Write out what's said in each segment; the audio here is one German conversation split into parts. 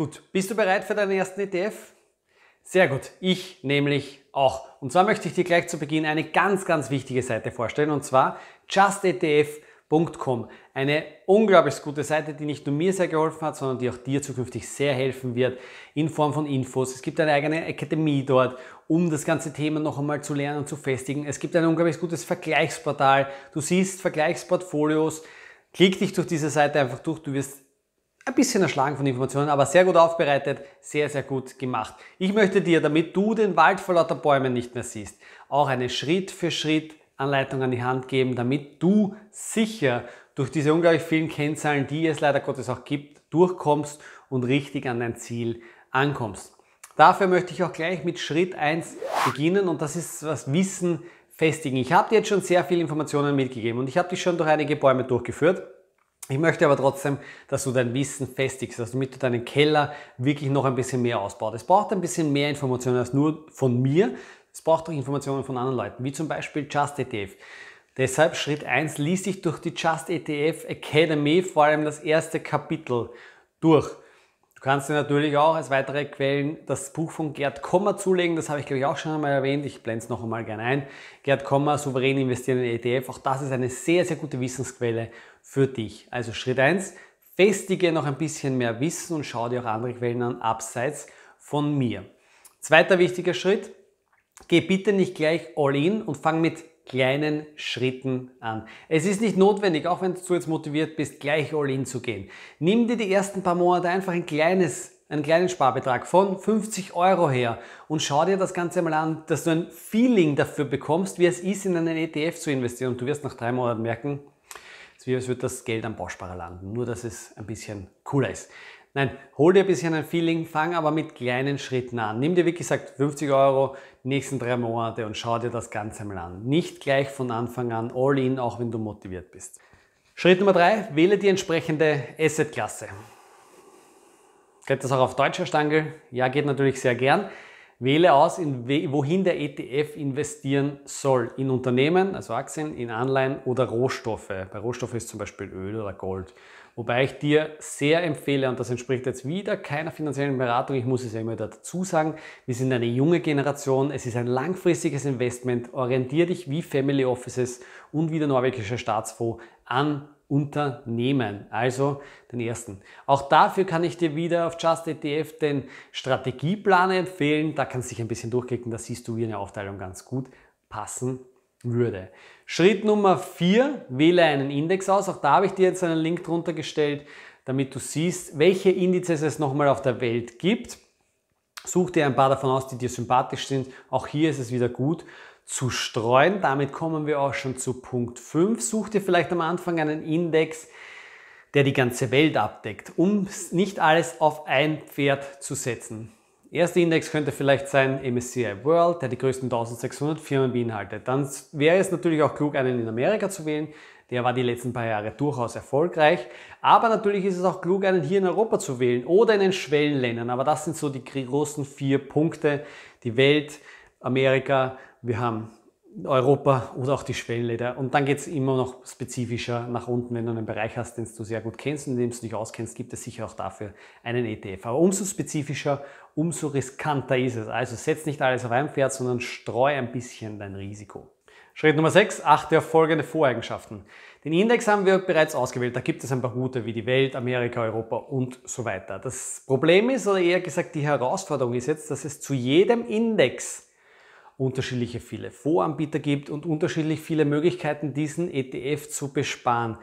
Gut, bist du bereit für deinen ersten ETF? Sehr gut, ich nämlich auch. Und zwar möchte ich dir gleich zu Beginn eine ganz, ganz wichtige Seite vorstellen und zwar justetf.com. Eine unglaublich gute Seite, die nicht nur mir sehr geholfen hat, sondern die auch dir zukünftig sehr helfen wird in Form von Infos. Es gibt eine eigene Akademie dort, um das ganze Thema noch einmal zu lernen und zu festigen. Es gibt ein unglaublich gutes Vergleichsportal. Du siehst Vergleichsportfolios. Klick dich durch diese Seite einfach durch. Du wirst ein bisschen erschlagen von Informationen, aber sehr gut aufbereitet, sehr, sehr gut gemacht. Ich möchte dir, damit du den Wald vor lauter Bäumen nicht mehr siehst, auch eine Schritt für Schritt Anleitung an die Hand geben, damit du sicher durch diese unglaublich vielen Kennzahlen, die es leider Gottes auch gibt, durchkommst und richtig an dein Ziel ankommst. Dafür möchte ich auch gleich mit Schritt 1 beginnen und das ist das Wissen festigen. Ich habe dir jetzt schon sehr viele Informationen mitgegeben und ich habe dich schon durch einige Bäume durchgeführt. Ich möchte aber trotzdem, dass du dein Wissen festigst, dass du mit deinen Keller wirklich noch ein bisschen mehr ausbaust. Es braucht ein bisschen mehr Informationen als nur von mir. Es braucht auch Informationen von anderen Leuten, wie zum Beispiel Just ETF. Deshalb Schritt 1, lies dich durch die Just ETF Academy, vor allem das erste Kapitel durch. Du kannst dir natürlich auch als weitere Quellen das Buch von Gerd Kommer zulegen. Das habe ich, glaube ich, auch schon einmal erwähnt. Ich blende es noch einmal gerne ein. Gerd Kommer, souverän investieren in ETF. E auch das ist eine sehr, sehr gute Wissensquelle für dich. Also Schritt eins: festige noch ein bisschen mehr Wissen und schau dir auch andere Quellen an, abseits von mir. Zweiter wichtiger Schritt, geh bitte nicht gleich all in und fang mit kleinen Schritten an. Es ist nicht notwendig, auch wenn du jetzt motiviert bist, gleich all in zu gehen. Nimm dir die ersten paar Monate einfach ein kleines einen kleinen Sparbetrag von 50 Euro her und schau dir das Ganze mal an, dass du ein Feeling dafür bekommst, wie es ist, in einen ETF zu investieren. Und du wirst nach drei Monaten merken, wie als würde das Geld am Bausparer landen, nur dass es ein bisschen cooler ist. Nein, hol dir ein bisschen ein Feeling, fang aber mit kleinen Schritten an. Nimm dir, wie gesagt, 50 Euro die nächsten drei Monate und schau dir das Ganze mal an. Nicht gleich von Anfang an all in, auch wenn du motiviert bist. Schritt Nummer drei, wähle die entsprechende Assetklasse. Geht das auch auf deutscher Stange? Ja, geht natürlich sehr gern. Wähle aus, in wohin der ETF investieren soll. In Unternehmen, also Aktien, in Anleihen oder Rohstoffe. Bei Rohstoffen ist zum Beispiel Öl oder Gold. Wobei ich dir sehr empfehle, und das entspricht jetzt wieder keiner finanziellen Beratung, ich muss es ja immer dazu sagen, wir sind eine junge Generation, es ist ein langfristiges Investment, orientier dich wie Family Offices und wie der norwegische Staatsfonds an Unternehmen. Also den ersten. Auch dafür kann ich dir wieder auf JustETF den Strategieplan empfehlen. Da kannst du dich ein bisschen durchklicken, da siehst du, wie eine Aufteilung ganz gut passen würde. Schritt Nummer vier: wähle einen Index aus. Auch da habe ich dir jetzt einen Link drunter gestellt, damit du siehst, welche Indizes es nochmal auf der Welt gibt. Such dir ein paar davon aus, die dir sympathisch sind. Auch hier ist es wieder gut zu streuen. Damit kommen wir auch schon zu Punkt 5. Such dir vielleicht am Anfang einen Index, der die ganze Welt abdeckt, um nicht alles auf ein Pferd zu setzen. Erster Index könnte vielleicht sein MSCI World, der die größten 1600 Firmen beinhaltet. Dann wäre es natürlich auch klug, einen in Amerika zu wählen. Der war die letzten paar Jahre durchaus erfolgreich. Aber natürlich ist es auch klug, einen hier in Europa zu wählen oder in den Schwellenländern. Aber das sind so die großen vier Punkte. Die Welt, Amerika, wir haben Europa oder auch die Schwellenländer. Und dann geht es immer noch spezifischer nach unten, wenn du einen Bereich hast, den du sehr gut kennst und in dem du dich auskennst, gibt es sicher auch dafür einen ETF. Aber umso spezifischer, umso riskanter ist es. Also setz nicht alles auf ein Pferd, sondern streu ein bisschen dein Risiko. Schritt Nummer 6, achte auf folgende Voreigenschaften. Den Index haben wir bereits ausgewählt. Da gibt es ein paar gute wie die Welt, Amerika, Europa und so weiter. Das Problem ist, oder eher gesagt die Herausforderung ist jetzt, dass es zu jedem Index unterschiedliche viele Voranbieter gibt und unterschiedlich viele Möglichkeiten, diesen ETF zu besparen.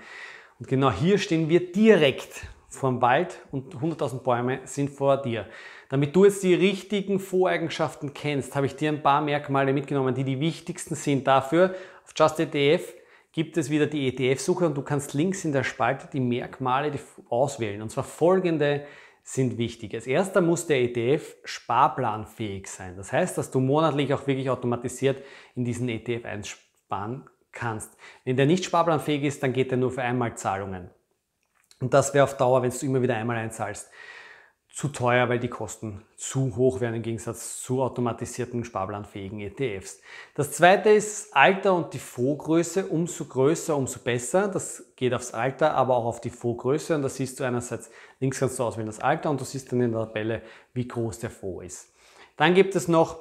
Und genau hier stehen wir direkt vor dem Wald und 100.000 Bäume sind vor dir. Damit du jetzt die richtigen Voreigenschaften kennst, habe ich dir ein paar Merkmale mitgenommen, die die wichtigsten sind dafür. Auf JustETF gibt es wieder die ETF-Suche und du kannst links in der Spalte die Merkmale auswählen. Und zwar folgende sind wichtig. Als erster muss der ETF sparplanfähig sein. Das heißt, dass du monatlich auch wirklich automatisiert in diesen ETF einsparen kannst. Wenn der nicht sparplanfähig ist, dann geht er nur für Einmalzahlungen. Und das wäre auf Dauer, wenn du immer wieder einmal einzahlst zu teuer, weil die Kosten zu hoch wären im Gegensatz zu automatisierten sparplanfähigen ETFs. Das zweite ist Alter und die Fondsgröße. Umso größer, umso besser. Das geht aufs Alter, aber auch auf die Fondsgröße. Und da siehst du einerseits, links kannst du auswählen das Alter und du siehst dann in der Tabelle, wie groß der Fonds ist. Dann gibt es noch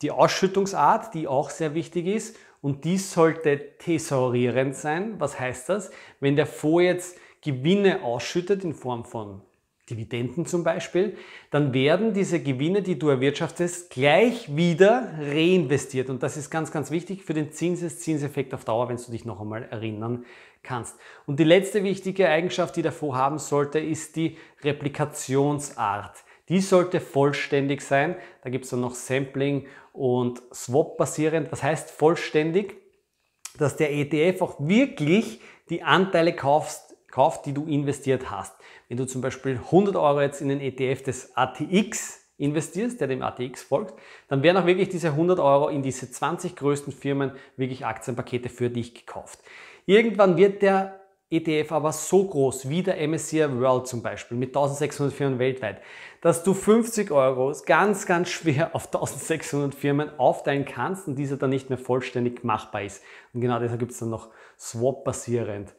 die Ausschüttungsart, die auch sehr wichtig ist. Und die sollte thesaurierend sein. Was heißt das? Wenn der Fonds jetzt Gewinne ausschüttet in Form von Dividenden zum Beispiel, dann werden diese Gewinne, die du erwirtschaftest, gleich wieder reinvestiert. Und das ist ganz, ganz wichtig für den Zinseszinseffekt auf Dauer, wenn du dich noch einmal erinnern kannst. Und die letzte wichtige Eigenschaft, die der Fonds haben sollte, ist die Replikationsart. Die sollte vollständig sein. Da gibt es dann noch Sampling und Swap basierend. Das heißt vollständig, dass der ETF auch wirklich die Anteile kaufst, gekauft, die du investiert hast. Wenn du zum Beispiel 100 Euro jetzt in den ETF des ATX investierst, der dem ATX folgt, dann werden auch wirklich diese 100 Euro in diese 20 größten Firmen wirklich Aktienpakete für dich gekauft. Irgendwann wird der ETF aber so groß wie der MSCI World zum Beispiel mit 1600 Firmen weltweit, dass du 50 Euro ganz, ganz schwer auf 1600 Firmen aufteilen kannst und dieser dann nicht mehr vollständig machbar ist. Und genau deshalb gibt es dann noch Swap-basierend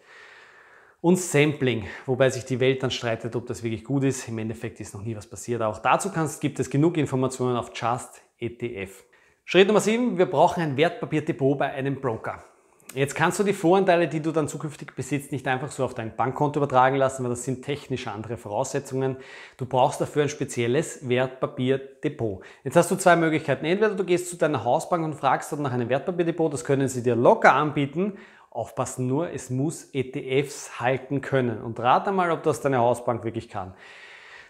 und Sampling, wobei sich die Welt dann streitet, ob das wirklich gut ist. Im Endeffekt ist noch nie was passiert. Auch dazu kannst, gibt es genug Informationen auf Just ETF. Schritt Nummer 7, wir brauchen ein Wertpapierdepot bei einem Broker. Jetzt kannst du die Voranteile, die du dann zukünftig besitzt, nicht einfach so auf dein Bankkonto übertragen lassen, weil das sind technisch andere Voraussetzungen. Du brauchst dafür ein spezielles Wertpapierdepot. Jetzt hast du zwei Möglichkeiten. Entweder du gehst zu deiner Hausbank und fragst dort nach einem Wertpapierdepot, das können sie dir locker anbieten, Aufpassen nur, es muss ETFs halten können. Und rate mal, ob das deine Hausbank wirklich kann.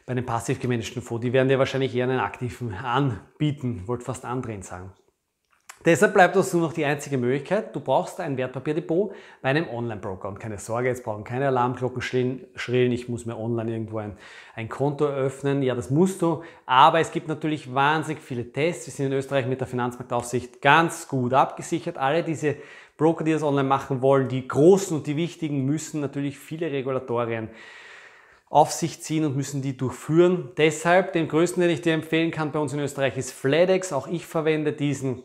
Bei einem passiv gemanagten Fonds, die werden dir wahrscheinlich eher einen aktiven anbieten, wollte fast andrehen sagen. Deshalb bleibt uns nur noch die einzige Möglichkeit, du brauchst ein Wertpapierdepot bei einem Online-Broker. Und keine Sorge, jetzt brauchen keine Alarmglocken schrillen, ich muss mir online irgendwo ein, ein Konto eröffnen. Ja, das musst du, aber es gibt natürlich wahnsinnig viele Tests. Wir sind in Österreich mit der Finanzmarktaufsicht ganz gut abgesichert. Alle diese Broker, die das online machen wollen, die großen und die wichtigen, müssen natürlich viele Regulatorien auf sich ziehen und müssen die durchführen. Deshalb, den größten, den ich dir empfehlen kann bei uns in Österreich, ist Fledex. Auch ich verwende diesen.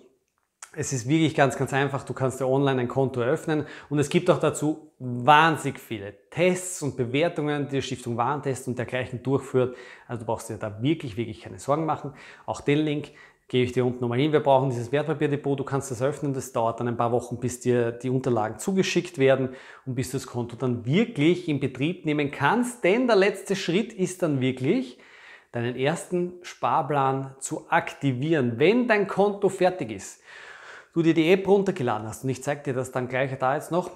Es ist wirklich ganz, ganz einfach. Du kannst dir online ein Konto eröffnen und es gibt auch dazu wahnsinnig viele Tests und Bewertungen, die, die Stiftung Warentest und dergleichen durchführt. Also du brauchst dir da wirklich, wirklich keine Sorgen machen. Auch den Link gebe ich dir unten nochmal hin, wir brauchen dieses Wertpapierdepot, du kannst das öffnen, das dauert dann ein paar Wochen, bis dir die Unterlagen zugeschickt werden und bis du das Konto dann wirklich in Betrieb nehmen kannst, denn der letzte Schritt ist dann wirklich, deinen ersten Sparplan zu aktivieren, wenn dein Konto fertig ist. Du dir die App runtergeladen hast und ich zeige dir das dann gleich da jetzt noch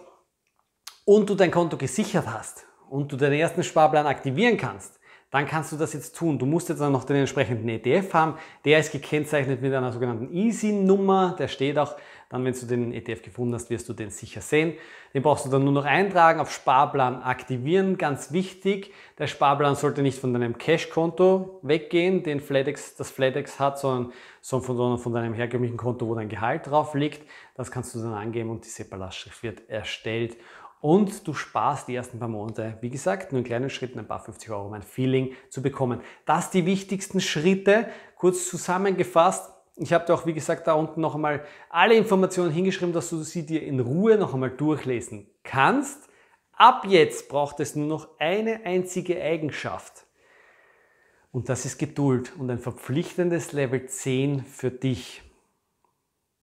und du dein Konto gesichert hast und du deinen ersten Sparplan aktivieren kannst, dann kannst du das jetzt tun. Du musst jetzt dann noch den entsprechenden ETF haben. Der ist gekennzeichnet mit einer sogenannten EASY-Nummer. Der steht auch dann, wenn du den ETF gefunden hast, wirst du den sicher sehen. Den brauchst du dann nur noch eintragen, auf Sparplan aktivieren. Ganz wichtig, der Sparplan sollte nicht von deinem Cash-Konto weggehen, den Fledex, das Fledex hat, sondern, von, sondern von deinem herkömmlichen Konto, wo dein Gehalt drauf liegt. Das kannst du dann angeben und die SEPA-Lastschrift wird erstellt und du sparst die ersten paar Monate, wie gesagt, nur in kleinen Schritten ein paar 50 Euro, um ein Feeling zu bekommen. Das die wichtigsten Schritte, kurz zusammengefasst. Ich habe dir auch, wie gesagt, da unten noch einmal alle Informationen hingeschrieben, dass du sie dir in Ruhe noch einmal durchlesen kannst. Ab jetzt braucht es nur noch eine einzige Eigenschaft. Und das ist Geduld und ein verpflichtendes Level 10 für dich.